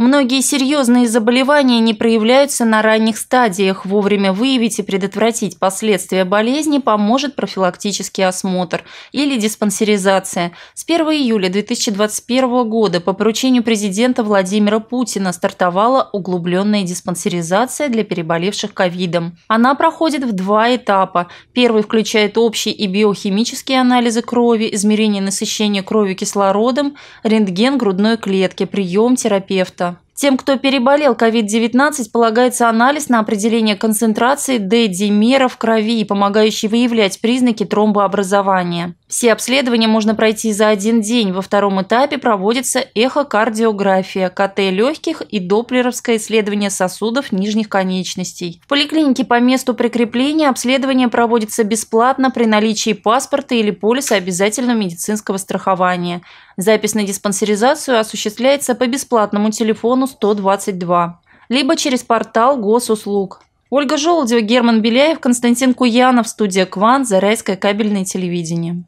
Многие серьезные заболевания не проявляются на ранних стадиях. Вовремя выявить и предотвратить последствия болезни поможет профилактический осмотр или диспансеризация. С 1 июля 2021 года по поручению президента Владимира Путина стартовала углубленная диспансеризация для переболевших ковидом. Она проходит в два этапа. Первый включает общие и биохимические анализы крови, измерение насыщения крови кислородом, рентген грудной клетки, прием терапевта. Тем, кто переболел COVID-19, полагается анализ на определение концентрации D-димера в крови и помогающий выявлять признаки тромбообразования. Все обследования можно пройти за один день. Во втором этапе проводится эхокардиография, КТ легких и доплеровское исследование сосудов нижних конечностей. В поликлинике по месту прикрепления обследование проводится бесплатно при наличии паспорта или полиса обязательного медицинского страхования. Запись на диспансеризацию осуществляется по бесплатному телефону 122, либо через портал госуслуг. Ольга Желудева, Герман Беляев, Константин Куянов, студия Кван, Зарайское кабельное телевидение.